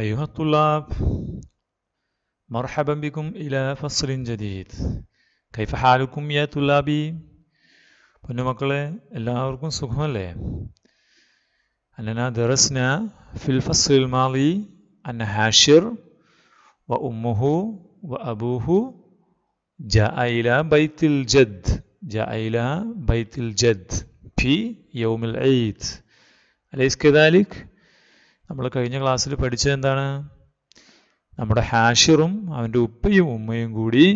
أيها الطلاب مرحبا بكم إلى فصل جديد كيف حالكم يا طلابي പൊന്നുമക്കളെ എല്ലാവർക്കും സുഖമല്ലേ أننا درسنا في الفصل الماضي أن هاشر وأمه وأبوه جاء إلى بيت الجد جاء إلى بيت الجد في يوم العيد أليس كذلك؟ നമ്മൾ കഴിഞ്ഞ ക്ലാസ്സിൽ പഠിച്ചത് എന്താണ് നമ്മുടെ ഹാഷിറും അവൻ്റെ ഉപ്പയും ഉമ്മയും കൂടി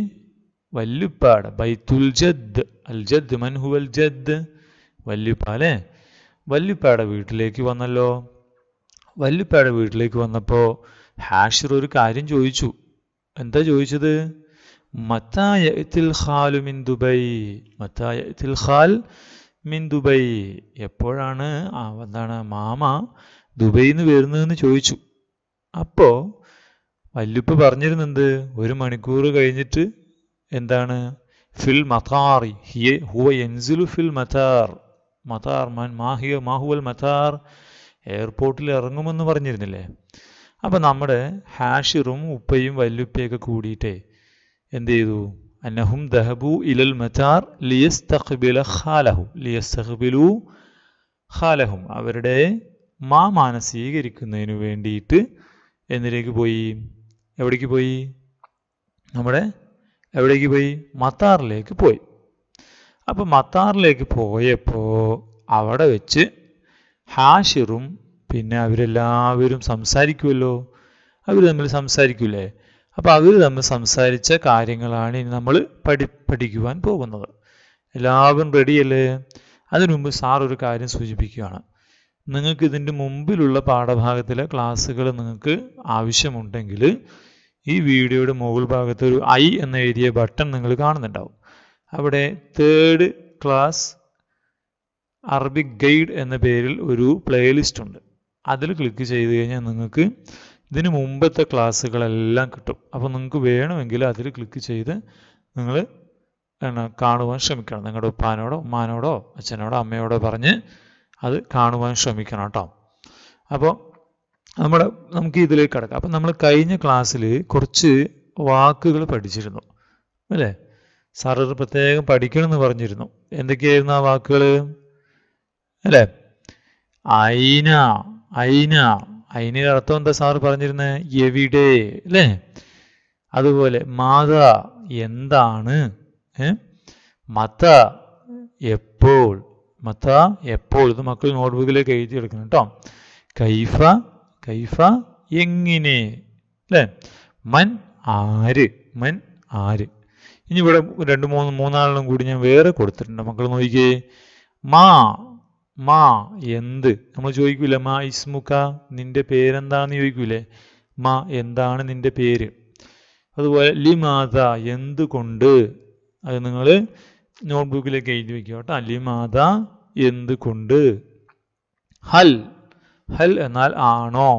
വല്ലുപ്പാട് ബൈത്തുൽ ജദ് അൽ ജദ് മൻഹു അൽ ജദ് വല്ലുപ്പ അല്ലേ വീട്ടിലേക്ക് വന്നല്ലോ വല്ലുപ്പയുടെ വീട്ടിലേക്ക് വന്നപ്പോൾ ഹാഷിർ ഒരു കാര്യം ചോദിച്ചു എന്താ ചോദിച്ചത് മത്തായത്തിൽ ഖാലു മിൻ ദുബൈ മത്തായത്തിൽ ഖാൽ മിൻ ദുബൈ എപ്പോഴാണ് എന്താണ് മാമ ദുബൈയിൽ നിന്ന് വരുന്നതെന്ന് ചോദിച്ചു അപ്പോൾ വല്ലുപ്പ് പറഞ്ഞിരുന്നത് ഒരു മണിക്കൂർ കഴിഞ്ഞിട്ട് എന്താണ് ഫിൽ മതാറി ഹിയ ഹുവ എൻസിലു ഫിൽ മതാർ മതാർ മാൻ മാഹിയ മാഹുവൽ മതാർ എയർപോർട്ടിൽ ഇറങ്ങുമെന്ന് പറഞ്ഞിരുന്നില്ലേ അപ്പം നമ്മുടെ ഹാഷിറും ഉപ്പയും വല്ലുപ്പയൊക്കെ കൂടിയിട്ടേ എന്ത് ചെയ്തു അന്നഹും ദഹബു ഇലൽ മതാർ ലിയസ് തഖ്ബില ഖാലഹു ലിയസ് ഖാലഹും അവരുടെ മാമാനെ സ്വീകരിക്കുന്നതിന് വേണ്ടിയിട്ട് എന്തിലേക്ക് പോയി എവിടേക്ക് പോയി നമ്മുടെ എവിടേക്ക് പോയി മത്താറിലേക്ക് പോയി അപ്പോൾ മത്താറിലേക്ക് പോയപ്പോൾ അവിടെ വെച്ച് ഹാഷിറും പിന്നെ അവരെല്ലാവരും സംസാരിക്കുമല്ലോ അവർ തമ്മിൽ സംസാരിക്കൂലേ അപ്പോൾ അവർ തമ്മിൽ സംസാരിച്ച കാര്യങ്ങളാണ് ഇനി നമ്മൾ പഠി പഠിക്കുവാൻ പോകുന്നത് എല്ലാവരും റെഡിയല്ലേ അതിനുമുമ്പ് സാർ ഒരു കാര്യം സൂചിപ്പിക്കുകയാണ് നിങ്ങൾക്ക് ഇതിൻ്റെ മുമ്പിലുള്ള പാഠഭാഗത്തിലെ ക്ലാസ്സുകൾ നിങ്ങൾക്ക് ആവശ്യമുണ്ടെങ്കിൽ ഈ വീഡിയോയുടെ മുകൾ ഭാഗത്ത് ഒരു ഐ എന്ന് എഴുതിയ ബട്ടൺ നിങ്ങൾ കാണുന്നുണ്ടാവും അവിടെ തേർഡ് ക്ലാസ് അറബിക് ഗൈഡ് എന്ന പേരിൽ ഒരു പ്ലേലിസ്റ്റ് ഉണ്ട് അതിൽ ക്ലിക്ക് ചെയ്ത് കഴിഞ്ഞാൽ നിങ്ങൾക്ക് ഇതിന് മുമ്പത്തെ ക്ലാസ്സുകളെല്ലാം കിട്ടും അപ്പോൾ നിങ്ങൾക്ക് വേണമെങ്കിൽ അതിൽ ക്ലിക്ക് ചെയ്ത് നിങ്ങൾ കാണുവാൻ ശ്രമിക്കണം നിങ്ങളുടെ ഉപ്പാനോടോ ഉമ്മാനോടോ അച്ഛനോടോ അമ്മയോടോ പറഞ്ഞ് അത് കാണുവാൻ ശ്രമിക്കണം കേട്ടോ അപ്പോൾ നമ്മൾ നമുക്ക് ഇതിലേക്ക് കിടക്കാം അപ്പം നമ്മൾ കഴിഞ്ഞ ക്ലാസ്സിൽ കുറച്ച് വാക്കുകൾ പഠിച്ചിരുന്നു അല്ലേ സാറ് പ്രത്യേകം പഠിക്കണം എന്ന് പറഞ്ഞിരുന്നു എന്തൊക്കെയായിരുന്നു ആ വാക്കുകൾ അല്ലേ ഐന ഐന ഐനയുടെ അർത്ഥം എന്താ സാറ് പറഞ്ഞിരുന്നത് എവിടെ അല്ലേ അതുപോലെ മാത എന്താണ് മത എപ്പോൾ മത്ത എപ്പോഴും മക്കൾ നോട്ട്ബുക്കിലേക്ക് എഴുതി എടുക്കണം കേട്ടോ കൈഫ കൈഫ എങ്ങനെ അല്ലേ മൻ ആര് മൻ ആര് ഇനി ഇവിടെ രണ്ട് മൂന്ന് മൂന്നാളിനും കൂടി ഞാൻ വേറെ കൊടുത്തിട്ടുണ്ട് മക്കൾ നോക്കിക്കേ മാ മാ എന്ത് നമ്മൾ ചോദിക്കൂലേ മാ ഇസ്മുക്ക നിന്റെ പേരെന്താന്ന് ചോദിക്കൂലേ മാ എന്താണ് നിന്റെ പേര് അതുപോലെ ലിമാത എന്തുകൊണ്ട് അത് നിങ്ങൾ നോട്ട്ബുക്കിലേക്ക് എഴുതി വെക്കുക കേട്ടോ അലിമാത എന്തുകൊണ്ട് ഹൽ ഹൽ എന്നാൽ ആണോ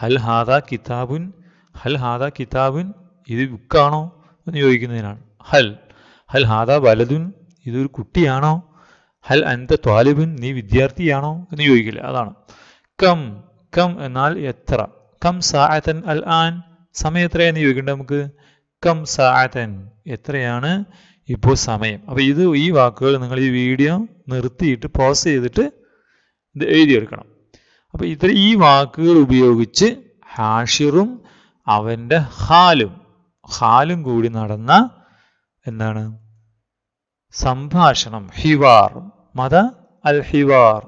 ഹൽ ഹാദ കിതാബുൻ ഹൽ ഹാദ കിതാബുൻ ഇത് ബുക്കാണോ എന്ന് ചോദിക്കുന്നതിനാണ് ഹൽ ഹൽ ഹാദ വലതുൻ ഇതൊരു കുട്ടിയാണോ ഹൽ അൻത ത്വാലിബുൻ നീ വിദ്യാർത്ഥിയാണോ എന്ന് ചോദിക്കില്ല അതാണ് കം കം എന്നാൽ എത്ര കം സാഅത്തൻ അൽ ആൻ സമയം എത്രയാണെന്ന് ചോദിക്കേണ്ടത് നമുക്ക് കം സാഅത്തൻ എത്രയാണ് ഇപ്പോൾ സമയം അപ്പോൾ ഇത് ഈ വാക്കുകൾ നിങ്ങൾ ഈ വീഡിയോ നിർത്തിയിട്ട് പോസ് ചെയ്തിട്ട് ഇത് എഴുതിയെടുക്കണം അപ്പോൾ ഇത്ര ഈ വാക്കുകൾ ഉപയോഗിച്ച് ഹാഷിറും അവൻ്റെ ഹാലും ഹാലും കൂടി നടന്ന എന്താണ് സംഭാഷണം ഹിവാർ മത അൽ ഹിവാർ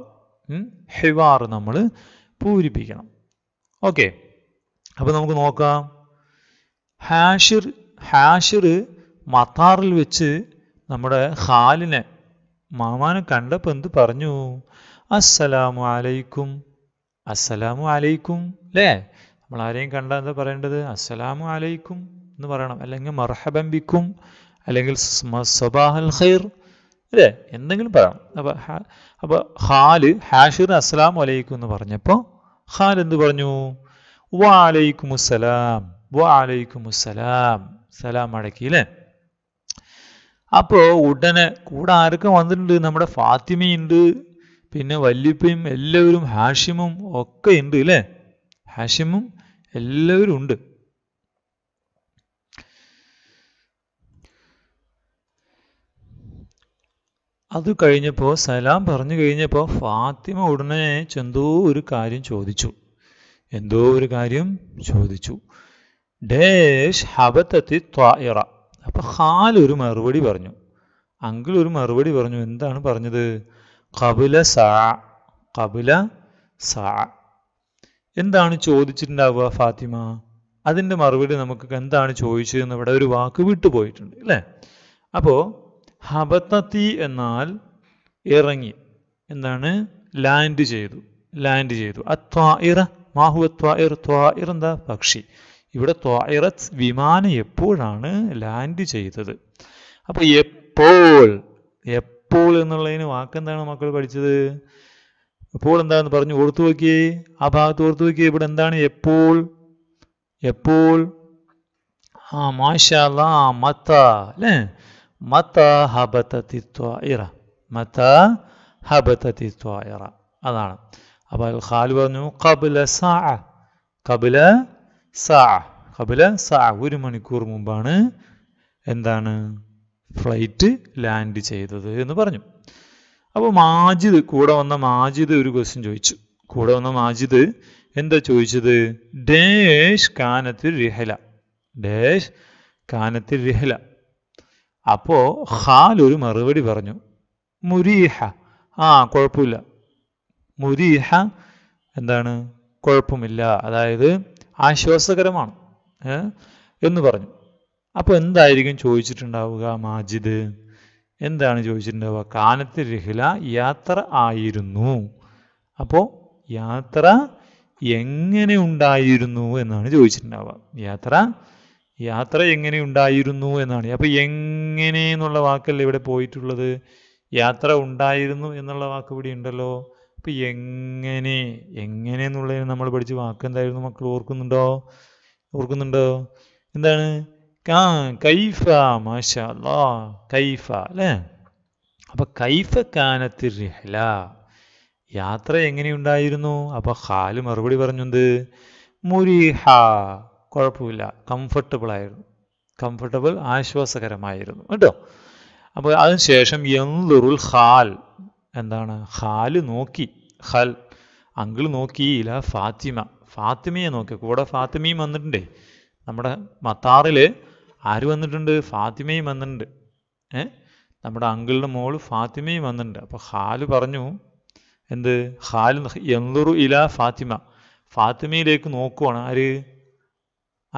ഹിവാർ നമ്മൾ പൂരിപ്പിക്കണം ഓക്കെ അപ്പോൾ നമുക്ക് നോക്കാം ഹാഷിർ ഹാഷിർ മത്താറിൽ വെച്ച് നമ്മുടെ ഹാലിനെ മാമാനെ കണ്ടപ്പോൾ എന്ത് പറഞ്ഞു അസ്സലാമു അലൈക്കും അസ്സലാമു അലൈക്കും അല്ലേ നമ്മൾ ആരെയും കണ്ടാൽ എന്താ പറയേണ്ടത് അസ്സലാമു അലൈക്കും എന്ന് പറയണം അല്ലെങ്കിൽ മർഹബംബിക്കും അല്ലെങ്കിൽ ഖൈർ അല്ലേ എന്തെങ്കിലും പറയണം അപ്പോൾ അപ്പോൾ ഹാല് ഹാഷിർ അസ്സലാമു അലൈക്കും എന്ന് പറഞ്ഞപ്പോൾ ഹാൽ എന്ത് പറഞ്ഞു വ അലൈക്കും അസ്സലാം വ അലൈക്കും അസ്സലാം സലാം അടക്കി അല്ലേ അപ്പോൾ ഉടനെ കൂടെ ആരൊക്കെ വന്നിട്ടുണ്ട് നമ്മുടെ ഫാത്തിമയുണ്ട് പിന്നെ വല്യപ്പയും എല്ലാവരും ഹാഷിമും ഒക്കെ ഉണ്ട് അല്ലേ ഹാഷിമും എല്ലാവരും ഉണ്ട് അത് കഴിഞ്ഞപ്പോൾ സലാം പറഞ്ഞു കഴിഞ്ഞപ്പോൾ ഫാത്തിമ ഉടനെ ചെന്തോ ഒരു കാര്യം ചോദിച്ചു എന്തോ ഒരു കാര്യം ചോദിച്ചു ഡേഷ് ഹബത്തത്തി ത്വായിറ അപ്പോൾ ഹാൽ ഒരു മറുപടി പറഞ്ഞു അങ്കിൾ ഒരു മറുപടി പറഞ്ഞു എന്താണ് പറഞ്ഞത് കപില സാ കപില സാ എന്താണ് ചോദിച്ചിട്ടുണ്ടാവുക ഫാത്തിമ അതിൻ്റെ മറുപടി നമുക്ക് എന്താണ് ചോദിച്ചതെന്ന് ഇവിടെ ഒരു വാക്ക് വിട്ടുപോയിട്ടുണ്ട് അല്ലേ അപ്പോൾ ഹബത്തത്തി എന്നാൽ ഇറങ്ങി എന്താണ് ലാൻഡ് ചെയ്തു ലാൻഡ് ചെയ്തു അത്വാ ഇറ മാഹുവ ത്വാ ഇർ ത്വാ ഇറന്താ പക്ഷി ഇവിടെ ത്വായിറത്ത് വിമാനം എപ്പോഴാണ് ലാൻഡ് ചെയ്തത് അപ്പോൾ എപ്പോൾ എപ്പോൾ എന്നുള്ളതിന് വാക്കെന്താണ് മക്കൾ പഠിച്ചത് എപ്പോൾ എന്താണെന്ന് പറഞ്ഞു ഓർത്തു നോക്കിയേ ആ ഭാഗത്ത് ഓർത്തു നോക്കിയേ ഇവിടെ എന്താണ് എപ്പോൾ എപ്പോൾ ആ മാഷാല മത്ത അല്ലേ മത്ത ഹബത്തി ത്വായിറ മത്ത ഹബത്തി ത്വായിറ അതാണ് അപ്പോൾ ഖാൽ പറഞ്ഞു കബുല സാ കബുല സാ കപില സാ ഒരു മണിക്കൂർ മുമ്പാണ് എന്താണ് ഫ്ലൈറ്റ് ലാൻഡ് ചെയ്തത് എന്ന് പറഞ്ഞു അപ്പോൾ മാജിദ് കൂടെ വന്ന മാജിദ് ഒരു ക്വസ്റ്റ്യൻ ചോദിച്ചു കൂടെ വന്ന മാജിദ് എന്താ ചോദിച്ചത് ഡേഷ് കാനത്തിൽ റിഹല ഡേഷ് കാനത്തിൽ റിഹല അപ്പോൾ ഖാൽ ഒരു മറുപടി പറഞ്ഞു മുരീഹ ആ കുഴപ്പമില്ല മുരീഹ എന്താണ് കുഴപ്പമില്ല അതായത് ആശ്വാസകരമാണ് എന്ന് പറഞ്ഞു അപ്പോൾ എന്തായിരിക്കും ചോദിച്ചിട്ടുണ്ടാവുക മാജിദ് എന്താണ് ചോദിച്ചിട്ടുണ്ടാവുക കാനത്ത് രഹില യാത്ര ആയിരുന്നു അപ്പോൾ യാത്ര എങ്ങനെ ഉണ്ടായിരുന്നു എന്നാണ് ചോദിച്ചിട്ടുണ്ടാവുക യാത്ര യാത്ര എങ്ങനെ ഉണ്ടായിരുന്നു എന്നാണ് അപ്പോൾ എങ്ങനെ എന്നുള്ള വാക്കല്ലേ ഇവിടെ പോയിട്ടുള്ളത് യാത്ര ഉണ്ടായിരുന്നു എന്നുള്ള വാക്ക് ഇവിടെ ഉണ്ടല്ലോ അപ്പോൾ എങ്ങനെ എങ്ങനെ എന്നുള്ളതിന് നമ്മൾ പഠിച്ച വാക്ക് എന്തായിരുന്നു മക്കൾ ഓർക്കുന്നുണ്ടോ ഓർക്കുന്നുണ്ടോ എന്താണ് ആ കൈഫ മാഷാ കൈഫ അല്ലേ കൈഫ കാനത്ത് റിഹല യാത്ര എങ്ങനെയുണ്ടായിരുന്നു അപ്പോൾ ഹാല് മറുപടി പറഞ്ഞത് മുരിഹ കുഴപ്പമില്ല കംഫർട്ടബിൾ ആയിരുന്നു കംഫർട്ടബിൾ ആശ്വാസകരമായിരുന്നു കേട്ടോ അപ്പോൾ അതിനുശേഷം എന്തുറുൽ ഹാൽ എന്താണ് ഹാല് നോക്കി ഹൽ അങ്കിൾ നോക്കിയില്ല ഫാത്തിമ ഫാത്തിമയെ നോക്കി കൂടെ ഫാത്തിമയും വന്നിട്ടുണ്ടേ നമ്മുടെ മത്താറിൽ ആര് വന്നിട്ടുണ്ട് ഫാത്തിമയും വന്നിട്ടുണ്ട് ഏ നമ്മുടെ അങ്കിളിൻ്റെ മോള് ഫാത്തിമയും വന്നിട്ടുണ്ട് അപ്പോൾ ഹാല് പറഞ്ഞു എന്ത് ഹാല് എന്തൊരു ഇല ഫാത്തിമ ഫാത്തിമയിലേക്ക് നോക്കുവാണ് ആര്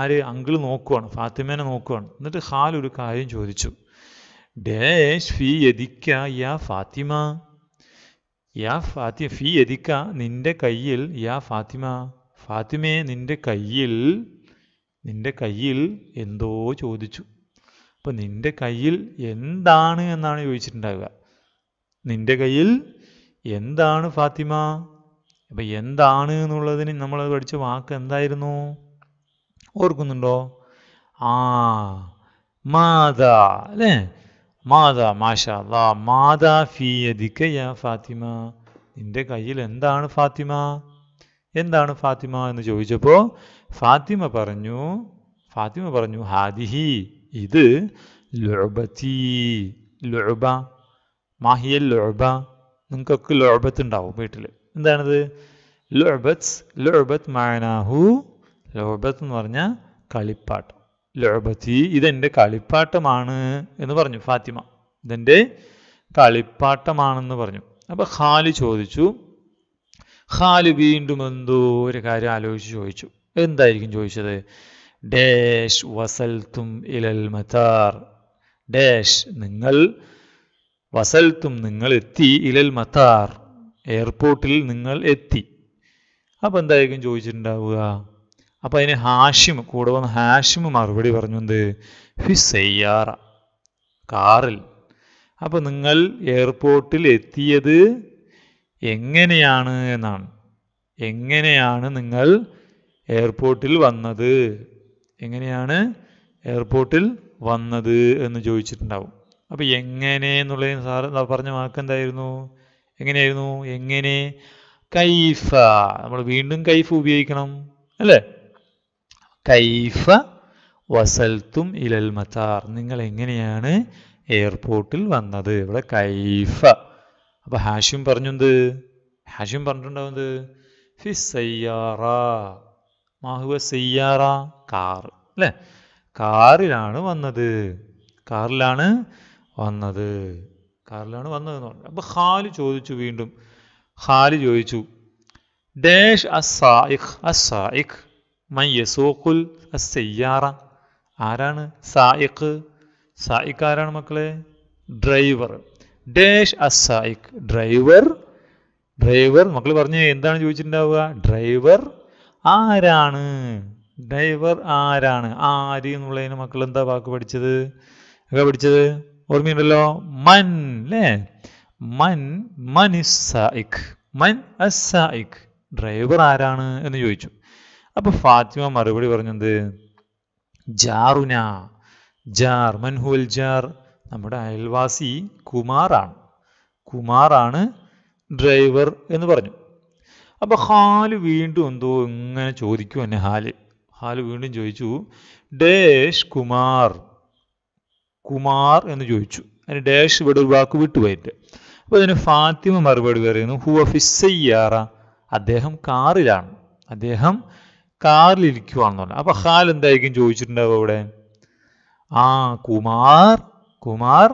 ആര് അങ്കിൾ നോക്കുവാണ് ഫാത്തിമേനെ നോക്കുവാണ് എന്നിട്ട് ഹാൽ ഒരു കാര്യം ചോദിച്ചു ഡേഷ് ഫി യദിക്ക യാ ഫാത്തിമ യാ ഫാത്തിമ ഫി എതിക്ക നിന്റെ കയ്യിൽ യാ ഫാത്തിമ ഫാത്തിമേ നിന്റെ കയ്യിൽ നിന്റെ കയ്യിൽ എന്തോ ചോദിച്ചു അപ്പം നിന്റെ കയ്യിൽ എന്താണ് എന്നാണ് ചോദിച്ചിട്ടുണ്ടാവുക നിന്റെ കയ്യിൽ എന്താണ് ഫാത്തിമ അപ്പം എന്താണ് എന്നുള്ളതിന് നമ്മൾ പഠിച്ച വാക്ക് എന്തായിരുന്നു ഓർക്കുന്നുണ്ടോ ആ മാതാ അല്ലേ മാതാ മാഷാ മാതാ ഫീയദിക്ക യാ ഫാത്തിമ നിന്റെ കയ്യിൽ എന്താണ് ഫാത്തിമ എന്താണ് ഫാത്തിമ എന്ന് ചോദിച്ചപ്പോൾ ഫാത്തിമ പറഞ്ഞു ഫാത്തിമ പറഞ്ഞു ഹാദിഹി ഇത് ലൊബത്തി ലൊബ മാഹിയൽ ലൊബ നിങ്ങൾക്കൊക്കെ ലൊബത്ത് ഉണ്ടാവും വീട്ടിൽ എന്താണിത് ലൊബത്ത് ലൊബത്ത് മാനാഹു ലൊബത്ത് എന്ന് പറഞ്ഞാൽ കളിപ്പാട്ടം ലോപത്തി ഇതെൻ്റെ കളിപ്പാട്ടമാണ് എന്ന് പറഞ്ഞു ഫാത്തിമ ഇതെൻ്റെ കളിപ്പാട്ടമാണെന്ന് പറഞ്ഞു അപ്പോൾ ഖാലി ചോദിച്ചു ഖാലി വീണ്ടും എന്തോ ഒരു കാര്യം ആലോചിച്ച് ചോദിച്ചു എന്തായിരിക്കും ചോദിച്ചത് ഡാഷ് വസൽത്തും ഇലൽ മതാർ ഡാഷ് നിങ്ങൾ വസൽത്തും നിങ്ങൾ എത്തി ഇലൽ മതാർ എയർപോർട്ടിൽ നിങ്ങൾ എത്തി അപ്പോൾ എന്തായിരിക്കും ചോദിച്ചിട്ടുണ്ടാവുക അപ്പോൾ അതിന് ഹാഷിം കൂടെ വന്ന് ഹാഷിം മറുപടി പറഞ്ഞു എന്ത് ഫി സയ്യാറ കാറിൽ അപ്പോൾ നിങ്ങൾ എയർപോർട്ടിൽ എത്തിയത് എങ്ങനെയാണ് എന്നാണ് എങ്ങനെയാണ് നിങ്ങൾ എയർപോർട്ടിൽ വന്നത് എങ്ങനെയാണ് എയർപോർട്ടിൽ വന്നത് എന്ന് ചോദിച്ചിട്ടുണ്ടാവും അപ്പോൾ എങ്ങനെ എന്നുള്ളതിന് സാർ പറഞ്ഞ വാക്ക് എന്തായിരുന്നു എങ്ങനെയായിരുന്നു എങ്ങനെ കൈഫ നമ്മൾ വീണ്ടും കൈഫ് ഉപയോഗിക്കണം അല്ലേ കൈഫ വസൽത്തും ഇലൽ മതാർ നിങ്ങൾ എങ്ങനെയാണ് എയർപോർട്ടിൽ വന്നത് ഇവിടെ കൈഫ അപ്പോൾ ഹാഷ്യം പറഞ്ഞെന്ത് ഹാഷ്യം പറഞ്ഞിട്ടുണ്ടാവുന്നത് ഫി സയ്യാറ മാഹുവ സയ്യാറ കാർ അല്ലെ കാറിലാണ് വന്നത് കാറിലാണ് വന്നത് കാറിലാണ് വന്നത് എന്ന് പറഞ്ഞു അപ്പോൾ ഹാല് ചോദിച്ചു വീണ്ടും ഹാല് ചോദിച്ചു ഡേഷ് അസായിഖ് മൻ യസൂഖുൽ ആരാണ് സായിഖ് സായിഖ് ആരാണ് മക്കളെ ഡ്രൈവർ ഡേഷ് അസായിഖ് ഡ്രൈവർ ഡ്രൈവർ മക്കൾ പറഞ്ഞു എന്താണ് ചോദിച്ചിട്ടുണ്ടാവുക ഡ്രൈവർ ആരാണ് ഡ്രൈവർ ആരാണ് ആര് എന്നുള്ളതിന് മക്കൾ എന്താ വാക്ക് പഠിച്ചത് ഒക്കെ പഠിച്ചത് ഓർമ്മയുണ്ടല്ലോ മൻ അല്ലേ മൻ മൻ സായിഖ് മൻ അസായിഖ് ഡ്രൈവർ ആരാണ് എന്ന് ചോദിച്ചു അപ്പൊ ഫാത്തിമ മറുപടി പറഞ്ഞത് ജാറുന ജാർ മൻഹുൽ ജാർ നമ്മുടെ അയൽവാസി കുമാറാണ് കുമാറാണ് ഡ്രൈവർ എന്ന് പറഞ്ഞു അപ്പോൾ ഹാല് വീണ്ടും എന്തോ ഇങ്ങനെ ചോദിക്കും എന്നെ ഹാല് ഹാല് വീണ്ടും ചോദിച്ചു ഡേഷ് കുമാർ കുമാർ എന്ന് ചോദിച്ചു അതിന് ഡേഷ് ഇവിടെ ഒരു വാക്ക് വിട്ടുപോയിട്ട് അപ്പോൾ അതിന് ഫാത്തിമ മറുപടി പറയുന്നു ഹുവ ഫിസ്സയ്യാറ അദ്ദേഹം കാറിലാണ് അദ്ദേഹം കാറിലിരിക്കുവാണെന്ന് പറഞ്ഞു അപ്പൊ ഹാൽ എന്തായിരിക്കും ചോദിച്ചിട്ടുണ്ടാവും അവിടെ ആ കുമാർ കുമാർ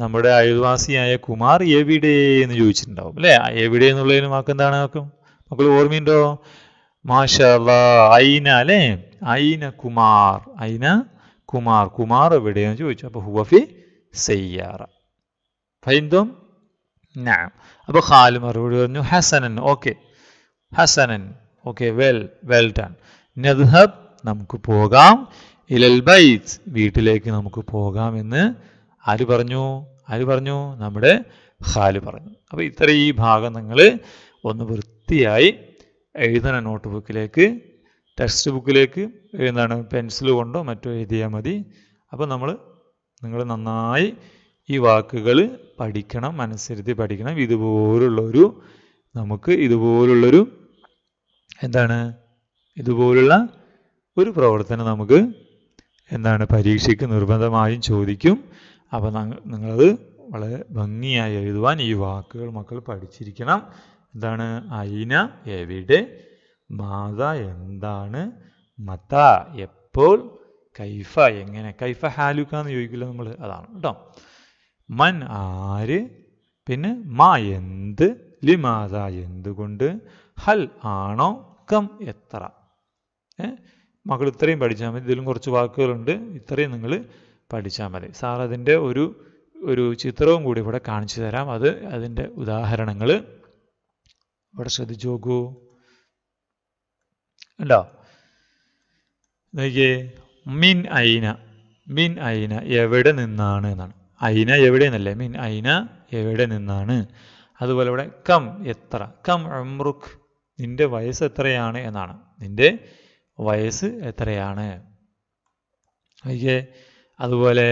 നമ്മുടെ അയൽവാസിയായ കുമാർ എവിടെ എന്ന് ചോദിച്ചിട്ടുണ്ടാവും അല്ലെ എവിടെ എന്നുള്ളതിന് വാക്ക് എന്താണ് നോക്കും മക്കൾ ഓർമ്മയുണ്ടോ മാഷാള്ള ഐന അല്ലേ ഐന കുമാർ ഐന കുമാർ കുമാർ എവിടെയെന്ന് ചോദിച്ചു അപ്പൊ ഹുവഫി സയ്യാറ ഫൈന്തും ഞാൻ അപ്പോൾ ഖാല് മറുപടി പറഞ്ഞു ഹസനൻ ഓക്കെ ഹസനൻ ഓക്കെ വെൽ വെൽ ഡൺ നദ്ഹബ് നമുക്ക് പോകാം ഇലൽ ബൈത്ത് വീട്ടിലേക്ക് നമുക്ക് പോകാം എന്ന് ആര് പറഞ്ഞു ആര് പറഞ്ഞു നമ്മുടെ ഹാല് പറഞ്ഞു അപ്പോൾ ഇത്ര ഈ ഭാഗം നിങ്ങൾ ഒന്ന് വൃത്തിയായി എഴുതണ നോട്ട് ബുക്കിലേക്ക് ടെക്സ്റ്റ് ബുക്കിലേക്ക് എഴുതാണ് പെൻസിൽ കൊണ്ടോ മറ്റോ എഴുതിയാൽ മതി അപ്പോൾ നമ്മൾ നിങ്ങൾ നന്നായി ഈ വാക്കുകൾ പഠിക്കണം മനസ്സിരുത്തി പഠിക്കണം ഇതുപോലുള്ളൊരു നമുക്ക് ഇതുപോലുള്ളൊരു എന്താണ് ഇതുപോലുള്ള ഒരു പ്രവർത്തനം നമുക്ക് എന്താണ് പരീക്ഷയ്ക്ക് നിർബന്ധമായും ചോദിക്കും അപ്പോൾ നിങ്ങളത് വളരെ ഭംഗിയായി എഴുതുവാൻ ഈ വാക്കുകൾ മക്കൾ പഠിച്ചിരിക്കണം എന്താണ് അയിന എവിടെ മാത എന്താണ് മത എപ്പോൾ കൈഫ എങ്ങനെ കൈഫ ഹാലുക്ക എന്ന് ചോദിക്കില്ല നമ്മൾ അതാണ് കേട്ടോ മൻ ആര് പിന്നെ മാ എന്ത് ലിമാത എന്തുകൊണ്ട് ഹൽ ആണോ കം എത്ര മകൾ ഇത്രയും പഠിച്ചാൽ മതി ഇതിലും കുറച്ച് വാക്കുകളുണ്ട് ഇത്രയും നിങ്ങൾ പഠിച്ചാൽ മതി സാർ അതിൻ്റെ ഒരു ഒരു ചിത്രവും കൂടി ഇവിടെ കാണിച്ചു തരാം അത് അതിൻ്റെ ഉദാഹരണങ്ങൾ ഇവിടെ ശ്രദ്ധിച്ചു നോക്കൂ ഉണ്ടോ നോക്കിയേ മിൻ ഐന മിൻ ഐന എവിടെ നിന്നാണ് എന്നാണ് ഐന എവിടെ നിന്നല്ലേ മിൻ ഐന എവിടെ നിന്നാണ് അതുപോലെ ഇവിടെ കം എത്ര കം അമൃഖ് നിന്റെ വയസ്സ് എത്രയാണ് എന്നാണ് നിന്റെ വയസ്സ് എത്രയാണ് അയ്യേ അതുപോലെ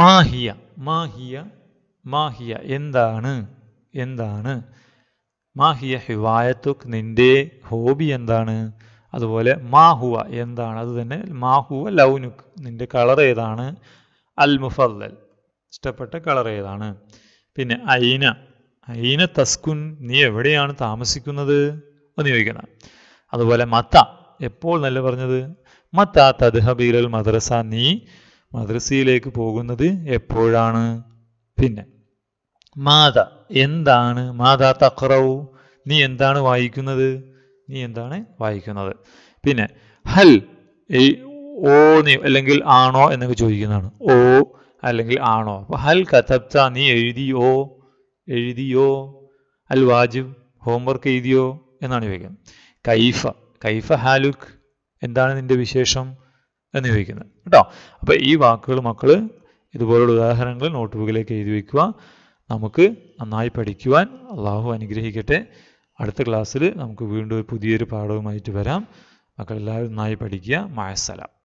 മാഹിയ മാഹിയ മാഹിയ എന്താണ് എന്താണ് മാഹിയ ഹിവായത്തുക് നിന്റെ ഹോബി എന്താണ് അതുപോലെ മാഹുവ എന്താണ് അത് തന്നെ മാഹുവ ലൗനുക് നിന്റെ കളർ ഏതാണ് അൽ മുഫല്ലൽ ഇഷ്ടപ്പെട്ട കളർ ഏതാണ് പിന്നെ ഐന അയിന തസ്കുൻ നീ എവിടെയാണ് താമസിക്കുന്നത് എന്ന് ചോദിക്കണം അതുപോലെ മത്ത എപ്പോൾ നല്ല പറഞ്ഞത് മത്ത തദ്ഹബീലൽ മദ്രസ നീ മദ്രസയിലേക്ക് പോകുന്നത് എപ്പോഴാണ് പിന്നെ മാത എന്താണ് മാതാ തക്രവു നീ എന്താണ് വായിക്കുന്നത് നീ എന്താണ് വായിക്കുന്നത് പിന്നെ ഹൽ ഈ ഓ നീ അല്ലെങ്കിൽ ആണോ എന്നൊക്കെ ചോദിക്കുന്നതാണ് ഓ അല്ലെങ്കിൽ ആണോ അപ്പൊ ഹൽ കഥപ്ത നീ എഴുതിയോ എഴുതിയോ അൽ വാജിബ് ഹോംവർക്ക് എഴുതിയോ എന്നാണ് ചോദിക്കുന്നത് കൈഫ കൈഫ ഹാലുക് എന്താണ് നിന്റെ വിശേഷം എന്ന് ചോദിക്കുന്നത് കേട്ടോ അപ്പോൾ ഈ വാക്കുകൾ മക്കള് ഇതുപോലുള്ള ഉദാഹരണങ്ങൾ നോട്ട്ബുക്കിലേക്ക് എഴുതി വയ്ക്കുക നമുക്ക് നന്നായി പഠിക്കുവാൻ അള്ളാഹു അനുഗ്രഹിക്കട്ടെ അടുത്ത ക്ലാസ്സിൽ നമുക്ക് വീണ്ടും പുതിയൊരു പാഠവുമായിട്ട് വരാം മക്കളെല്ലാവരും നന്നായി പഠിക്കുക മായസലാം